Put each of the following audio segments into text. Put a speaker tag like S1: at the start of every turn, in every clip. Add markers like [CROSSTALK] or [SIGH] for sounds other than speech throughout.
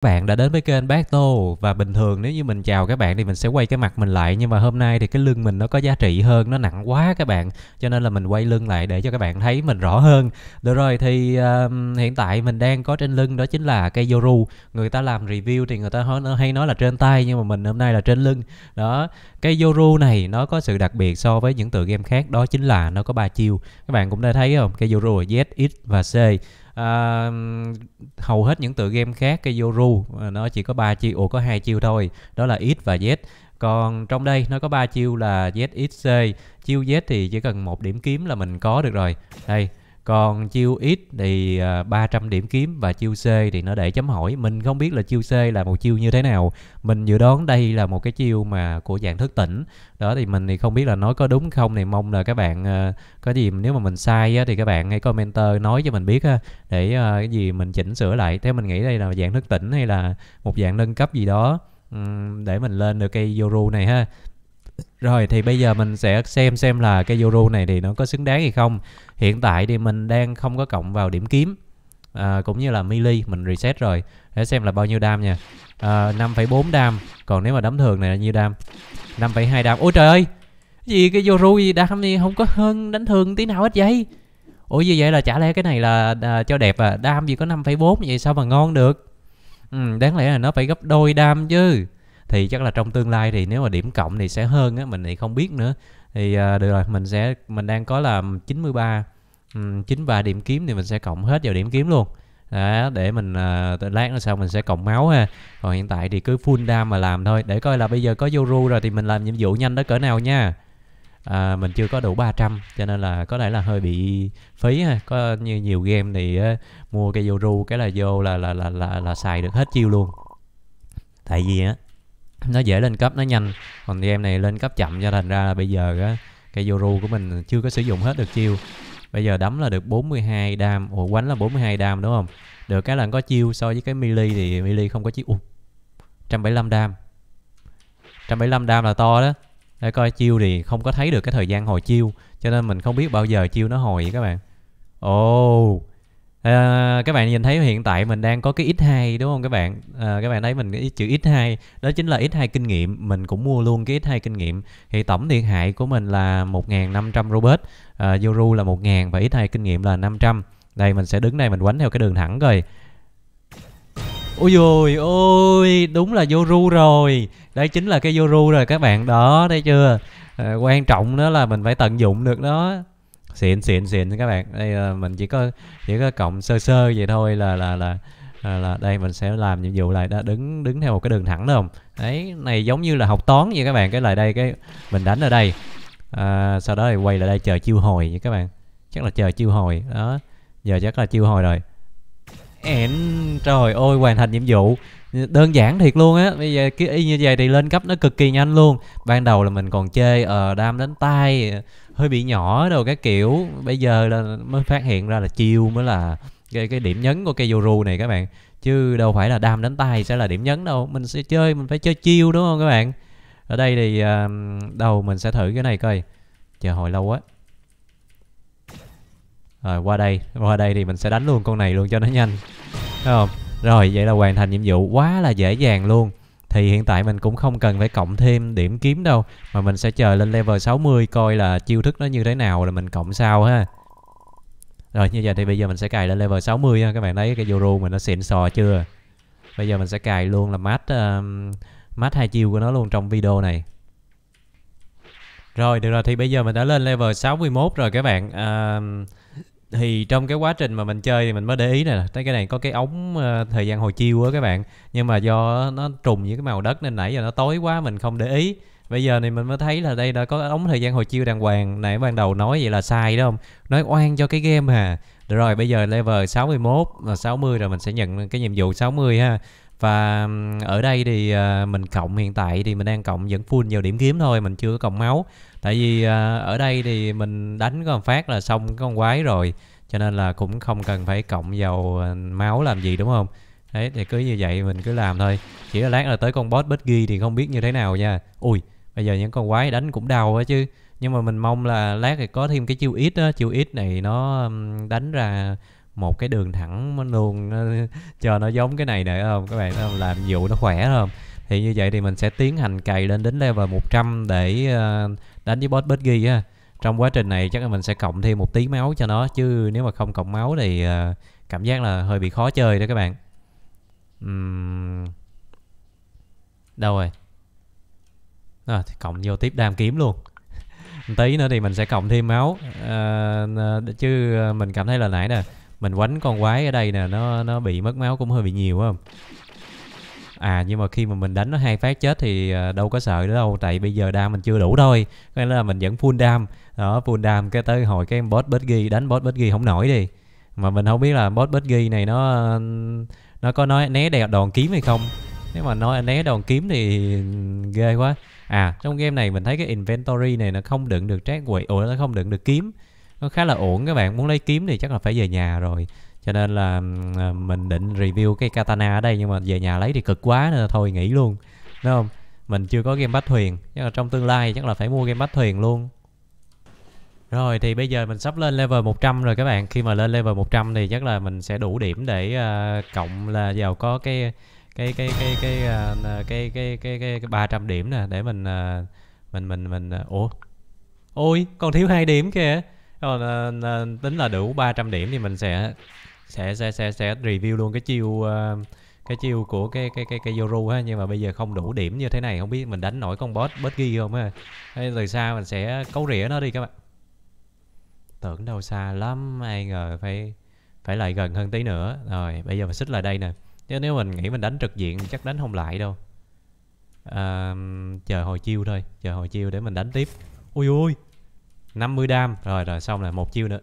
S1: bạn đã đến với kênh Bác Tô và bình thường nếu như mình chào các bạn thì mình sẽ quay cái mặt mình lại nhưng mà hôm nay thì cái lưng mình nó có giá trị hơn nó nặng quá các bạn cho nên là mình quay lưng lại để cho các bạn thấy mình rõ hơn được rồi thì uh, hiện tại mình đang có trên lưng đó chính là cây Yoru người ta làm review thì người ta hay nói là trên tay nhưng mà mình hôm nay là trên lưng đó cây Yoru này nó có sự đặc biệt so với những tựa game khác đó chính là nó có ba chiêu các bạn cũng đã thấy không cây Yoru là Z, X và C à, hầu hết những tựa game khác cây Yoru à, nó chỉ có ba chiêu ủa có hai chiêu thôi đó là X và Z còn trong đây nó có ba chiêu là z x c chiêu Z thì chỉ cần một điểm kiếm là mình có được rồi đây còn chiêu ít thì 300 à, điểm kiếm và chiêu c thì nó để chấm hỏi mình không biết là chiêu c là một chiêu như thế nào mình dự đoán đây là một cái chiêu mà của dạng thức tỉnh đó thì mình thì không biết là nói có đúng không thì mong là các bạn à, có gì nếu mà mình sai á, thì các bạn hãy commenter nói cho mình biết để à, cái gì mình chỉnh sửa lại theo mình nghĩ đây là dạng thức tỉnh hay là một dạng nâng cấp gì đó để mình lên được cây yoru này ha rồi thì bây giờ mình sẽ xem xem là cái Yoru này thì nó có xứng đáng hay không. Hiện tại thì mình đang không có cộng vào điểm kiếm. À, cũng như là melee mình reset rồi để xem là bao nhiêu đam nha. À, 5,4 đam, còn nếu mà đấm thường này là nhiêu đam? 5,2 đam. Ôi trời ơi. Gì cái Yoru gì đam gì không có hơn đánh thường tí nào hết vậy. Ủa như vậy là chả lẽ cái này là à, cho đẹp à, đam gì có 5,4 vậy sao mà ngon được. Ừ, đáng lẽ là nó phải gấp đôi đam chứ thì chắc là trong tương lai thì nếu mà điểm cộng thì sẽ hơn á mình thì không biết nữa thì uh, được rồi mình sẽ mình đang có là 93 um, 93 điểm kiếm thì mình sẽ cộng hết vào điểm kiếm luôn đó, để mình uh, lát nữa sau mình sẽ cộng máu ha còn hiện tại thì cứ full dam mà làm thôi để coi là bây giờ có yoru rồi thì mình làm nhiệm vụ nhanh đó cỡ nào nha à, mình chưa có đủ 300 cho nên là có lẽ là hơi bị phí ha có như nhiều game thì uh, mua cây yoru cái là vô là là là là, là xài được hết chiêu luôn tại vì á uh, nó dễ lên cấp nó nhanh còn thì em này lên cấp chậm cho thành ra là bây giờ á cây Yoru của mình chưa có sử dụng hết được chiêu bây giờ đấm là được 42 đam ủa quánh là 42 đam đúng không được cái là có chiêu so với cái melee thì melee không có chiêu uh, 175 đam 175 đam là to đó để coi chiêu thì không có thấy được cái thời gian hồi chiêu cho nên mình không biết bao giờ chiêu nó hồi vậy các bạn ồ oh, À, các bạn nhìn thấy hiện tại mình đang có cái X2 đúng không các bạn? À, các bạn thấy mình cái chữ X2 đó chính là X2 kinh nghiệm, mình cũng mua luôn cái X2 kinh nghiệm. Thì tổng thiệt hại của mình là 1500 Robert, à, Yoru là 1000 và X2 kinh nghiệm là 500. Đây mình sẽ đứng đây mình quánh theo cái đường thẳng rồi. Ôi dồi ôi, đúng là Yoru rồi. Đây chính là cái Yoru rồi các bạn đó, thấy chưa? À, quan trọng đó là mình phải tận dụng được nó xịn xịn xịn các bạn đây là mình chỉ có chỉ có cộng sơ sơ vậy thôi là là là là, là đây mình sẽ làm nhiệm vụ lại đã đứng đứng theo một cái đường thẳng đúng không đấy này giống như là học toán vậy các bạn cái lại đây cái mình đánh ở đây à, sau đó thì quay lại đây chờ chiêu hồi vậy các bạn chắc là chờ chiêu hồi đó giờ chắc là chiêu hồi rồi em trời ơi hoàn thành nhiệm vụ đơn giản thiệt luôn á bây giờ cái y như vậy thì lên cấp nó cực kỳ nhanh luôn ban đầu là mình còn chơi ờ đam đánh tay hơi bị nhỏ đồ các kiểu bây giờ là mới phát hiện ra là chiêu mới là cái cái điểm nhấn của cây Yoru này các bạn chứ đâu phải là đam đánh tay sẽ là điểm nhấn đâu mình sẽ chơi mình phải chơi chiêu đúng không các bạn ở đây thì uh, đầu mình sẽ thử cái này coi chờ hồi lâu quá rồi qua đây qua đây thì mình sẽ đánh luôn con này luôn cho nó nhanh đúng không rồi vậy là hoàn thành nhiệm vụ quá là dễ dàng luôn thì hiện tại mình cũng không cần phải cộng thêm điểm kiếm đâu mà mình sẽ chờ lên level 60 coi là chiêu thức nó như thế nào là mình cộng sau ha rồi như vậy thì bây giờ mình sẽ cài lên level 60 ha các bạn thấy cái Yoru mình nó xịn sò chưa bây giờ mình sẽ cài luôn là mát uh, mát hai chiêu của nó luôn trong video này rồi được rồi thì bây giờ mình đã lên level 61 rồi các bạn à, thì trong cái quá trình mà mình chơi thì mình mới để ý nè tới cái này có cái ống ờ, thời gian hồi chiêu á các bạn nhưng mà do nó trùng với cái màu đất nên nãy giờ nó tối quá mình không để ý bây giờ này mình mới thấy là đây đã có ống thời gian hồi chiêu đàng hoàng nãy ban đầu nói vậy là sai đúng không nói oan cho cái game hà rồi bây giờ level 61 là 60 rồi mình sẽ nhận cái nhiệm vụ 60 ha và ở đây thì ờ, mình cộng hiện tại thì mình đang cộng vẫn full vào điểm kiếm thôi mình chưa có cộng máu tại vì ờ, ở đây thì mình đánh con phát là xong con quái rồi cho nên là cũng không cần phải cộng dầu ờ, máu làm gì đúng không đấy thì cứ như vậy mình cứ làm thôi chỉ là lát là tới con boss bất ghi thì không biết như thế nào nha ui bây giờ những con quái đánh cũng đau á chứ nhưng mà mình mong là lát thì có thêm cái chiêu ít á chiêu ít này nó đánh ra một cái đường thẳng luôn cho nó giống cái này nữa không các bạn không làm vụ nó khỏe không thì như vậy thì mình sẽ tiến hành cày lên đến level 100 để ờ, đánh với boss bất ghi ha trong quá trình này chắc là mình sẽ cộng thêm một tí máu cho nó chứ nếu mà không cộng máu thì ờ, cảm giác là hơi bị khó chơi đó các bạn đâu rồi à, cộng vô tiếp đam kiếm luôn tí nữa thì mình sẽ cộng thêm máu à, chứ mình cảm thấy là nãy nè mình quánh con quái ở đây nè nó nó bị mất máu cũng hơi bị nhiều không à nhưng mà khi mà mình đánh nó hai phát chết thì à, đâu có sợ nữa đâu tại bây giờ đam mình chưa đủ thôi nên là mình vẫn full đam đó full đam cái tới hồi cái boss bất ghi đánh boss bất ghi không nổi đi mà mình không biết là boss bất ghi này nó nó có nói né đè đòn kiếm hay không nếu mà nói né đòn kiếm thì ghê quá à trong game này mình thấy cái inventory này nó không đựng được trái quỷ ủa nó không đựng được kiếm nó khá là ổn các bạn muốn lấy kiếm thì chắc là phải về nhà rồi cho nên là à, mình định review cái katana ở đây nhưng mà về nhà lấy thì cực quá nên thôi nghỉ luôn đúng không mình chưa có game bách thuyền chắc là trong tương lai chắc là phải mua game bách thuyền luôn rồi thì bây giờ mình sắp lên level 100 rồi các bạn Khi mà lên level 100 thì chắc là mình sẽ đủ điểm để uh, cộng là vào có cái cái cái cái cái uh, cái cái cái cái 300 điểm nè để mình uh, mình mình mình uh, ủa. Ôi, còn thiếu hai điểm kìa. Ờ, tính là đủ 300 điểm thì mình sẽ sẽ sẽ sẽ, sẽ review luôn cái chiêu uh, cái chiêu của cái cái cái cái Yoru ha nhưng mà bây giờ không đủ điểm như thế này không biết mình đánh nổi con boss boss ghi không ha hay từ xa mình sẽ cấu rỉa nó đi các bạn tưởng đâu xa lắm ai ngờ phải phải lại gần hơn tí nữa rồi bây giờ mình xích lại đây nè chứ nếu mình nghĩ mình đánh trực diện chắc đánh không lại đâu à, chờ hồi chiêu thôi chờ hồi chiêu để mình đánh tiếp ui ui 50 đam rồi rồi xong là một chiêu nữa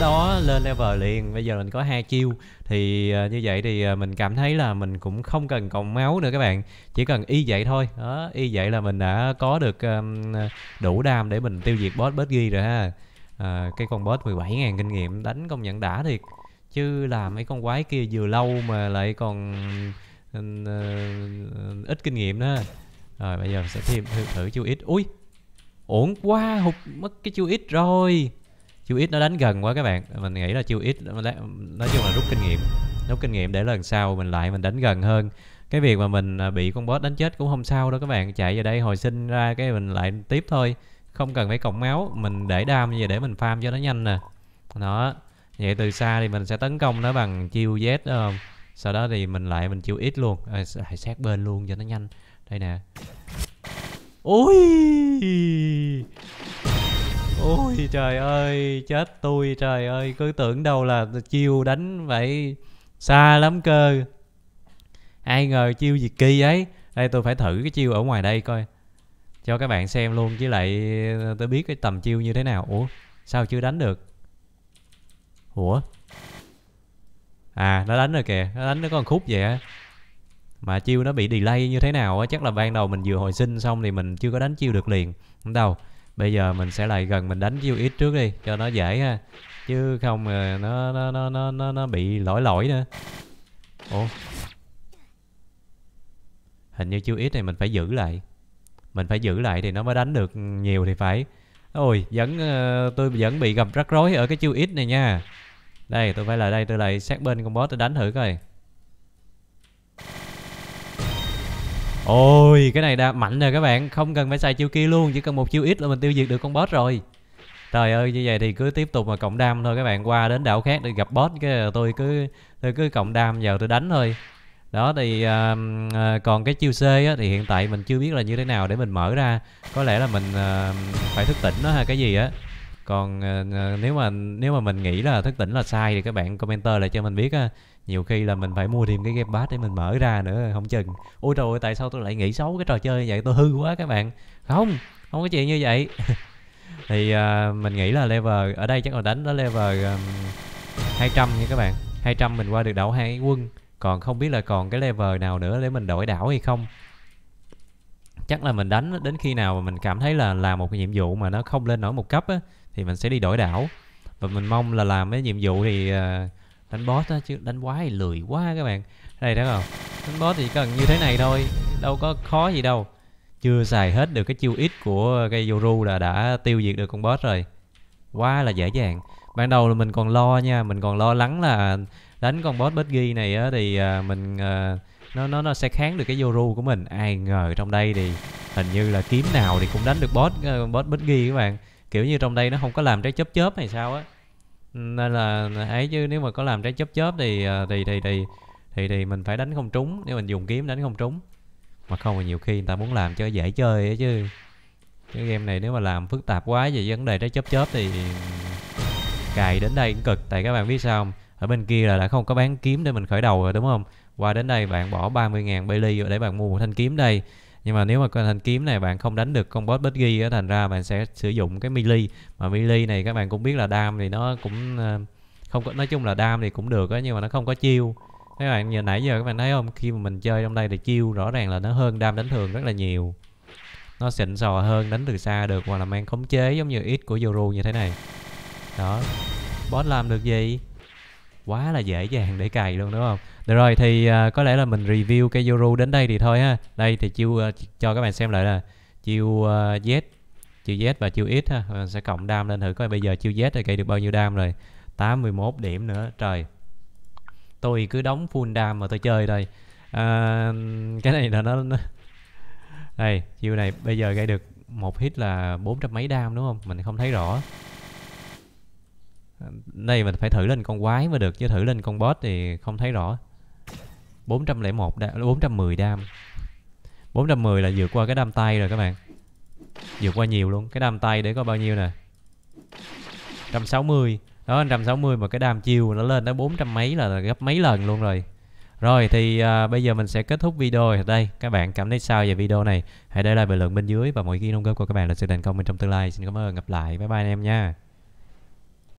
S1: đó lên level liền bây giờ mình có hai chiêu thì uh, như vậy thì uh, mình cảm thấy là mình cũng không cần cộng máu nữa các bạn chỉ cần y vậy thôi đó y vậy là mình đã có được um, đủ đam để mình tiêu diệt boss bớt ghi rồi ha à, cái con boss 17.000 kinh nghiệm đánh công nhận đã thiệt chứ làm mấy con quái kia vừa lâu mà lại còn uh, ít kinh nghiệm đó rồi bây giờ mình sẽ thêm thử, thử chiêu ít ui ổn quá hụt mất cái chiêu ít rồi chiêu ít nó đánh gần quá các bạn mình nghĩ là chiêu ít nói chung là rút kinh nghiệm rút kinh nghiệm để lần sau mình lại mình đánh gần hơn cái việc mà mình à, bị con boss đánh chết cũng không sao đâu các bạn chạy vào đây hồi sinh ra cái mình lại tiếp thôi không cần phải cộng máu mình để đam như vậy để mình farm cho nó nhanh nè đó vậy từ xa thì mình sẽ tấn công nó bằng chiêu z sau đó thì mình lại mình chiêu ít luôn à, lại sát bên luôn cho nó nhanh đây nè Ui Ui trời ơi Chết tôi trời ơi Cứ tưởng đâu là chiêu đánh vậy Xa lắm cơ Ai ngờ chiêu gì kỳ ấy Đây tôi phải thử cái chiêu ở ngoài đây coi Cho các bạn xem luôn Chứ lại tôi biết cái tầm chiêu như thế nào Ủa sao chưa đánh được Ủa À nó đánh rồi kìa Nó đánh nó có một khúc vậy á mà chiêu nó bị delay như thế nào á chắc là ban đầu mình vừa hồi sinh xong thì mình chưa có đánh chiêu được liền không đâu bây giờ mình sẽ lại gần mình đánh chiêu ít trước đi cho nó dễ ha chứ không nó nó nó nó nó, nó bị lỗi lỗi nữa ủa hình như chiêu ít này mình phải giữ lại mình phải giữ lại thì nó mới đánh được nhiều thì phải ôi vẫn ờ, tôi vẫn bị gặp rắc rối ở cái chiêu ít này nha đây tôi phải lại đây tôi lại sát bên con boss tôi đánh thử coi Ôi cái này đã mạnh rồi các bạn Không cần phải xài chiêu kia luôn Chỉ cần một chiêu ít là mình tiêu diệt được con boss rồi Trời ơi như vậy thì cứ tiếp tục mà cộng đam thôi các bạn Qua đến đảo khác để gặp boss cái Tôi cứ tôi cứ cộng đam vào tôi đánh thôi đó thì à, à, còn cái chiêu C á, thì hiện tại mình chưa biết là như thế nào để mình mở ra có lẽ là mình à, phải thức tỉnh đó hay cái gì á còn uh, nếu mà nếu mà mình nghĩ là thức tỉnh là sai thì các bạn commenter lại cho mình biết ha ờ, nhiều khi là mình phải mua thêm cái game pass để mình mở ra nữa không chừng ôi trời ơi tại sao tôi lại nghĩ xấu cái trò chơi vậy tôi hư quá các bạn không không có chuyện như vậy [LAUGHS] thì uh, mình nghĩ là level ở đây chắc là đánh đó level um, 200 nha các bạn 200 mình qua được đảo hai quân còn không biết là còn cái level nào nữa để mình đổi đảo hay không chắc là mình đánh đến khi nào mà mình cảm thấy là làm một cái nhiệm vụ mà nó không lên nổi một cấp á thì mình sẽ đi đổi đảo và mình mong là làm cái nhiệm vụ thì ờ, đánh boss á chứ đánh quái lười quá các bạn đây thấy không đánh boss thì cần như thế này thôi đâu có khó gì đâu chưa xài hết được cái chiêu ít của cây yoru là đã tiêu diệt được con boss rồi quá là dễ dàng ban đầu là mình còn lo nha mình còn lo lắng là đánh con boss bất ghi này á thì ờ, mình ờ, nó nó nó sẽ kháng được cái yoru của mình ai ngờ trong đây thì hình như là kiếm nào thì cũng đánh được boss boss bất ghi các bạn kiểu như trong đây nó không có làm trái chớp chớp hay sao á nên là ấy chứ nếu mà có làm trái chớp chớp thì ờ, thì thì thì thì, thì mình phải đánh không trúng nếu mình dùng kiếm đánh không trúng mà không là nhiều khi người ta muốn làm cho dễ chơi ấy chứ cái game này nếu mà làm phức tạp quá về vấn đề trái chớp chớp thì cài đến đây cũng cực tại các bạn biết sao không ở bên kia là đã không có bán kiếm để mình khởi đầu rồi đúng không qua đến đây bạn bỏ 30.000 Bailey để bạn mua một thanh kiếm đây nhưng mà nếu mà thanh kiếm này bạn không đánh được con boss bất ghi á thành ra bạn sẽ sử dụng cái melee mà melee này các bạn cũng biết là đam thì nó cũng ờ, không có nói chung là đam thì cũng được á nhưng mà nó không có chiêu các bạn giờ nãy giờ các bạn thấy không khi mà mình chơi trong đây thì chiêu rõ ràng là nó hơn đam đánh thường rất là nhiều nó xịn sò hơn đánh từ xa được hoặc là mang khống chế giống như ít của Yoru như thế này đó boss làm được gì quá là dễ dàng để cày luôn đúng không được rồi thì uh, có lẽ là mình review cái Yoru đến đây thì thôi ha đây thì chiêu uh, cho các bạn xem lại là chiêu uh, Z chiêu Z và chiêu X ha mình sẽ cộng đam lên thử coi bây giờ chiêu Z thì cây được bao nhiêu đam rồi 81 điểm nữa trời tôi cứ đóng full đam mà tôi chơi đây à, cái này là nó, nó [LAUGHS] đây chiêu này bây giờ gây được một hit là bốn trăm mấy đam đúng không mình không thấy rõ đây mình phải thử lên con quái mới được chứ thử lên con boss thì không thấy rõ 401 đam 410 đam 410 là vượt qua cái đam tay rồi các bạn vượt qua nhiều luôn cái đam tay để có bao nhiêu nè 160 đó 160 mà cái đam chiều nó lên tới 400 mấy là gấp mấy lần luôn rồi rồi thì à, bây giờ mình sẽ kết thúc video ở đây. Các bạn cảm thấy sao về video này? Hãy để lại bình luận bên dưới và mọi ý kiến đóng góp của các bạn là sự thành công bên trong tương lai. Xin cảm ơn, gặp lại. Bye bye anh em nha.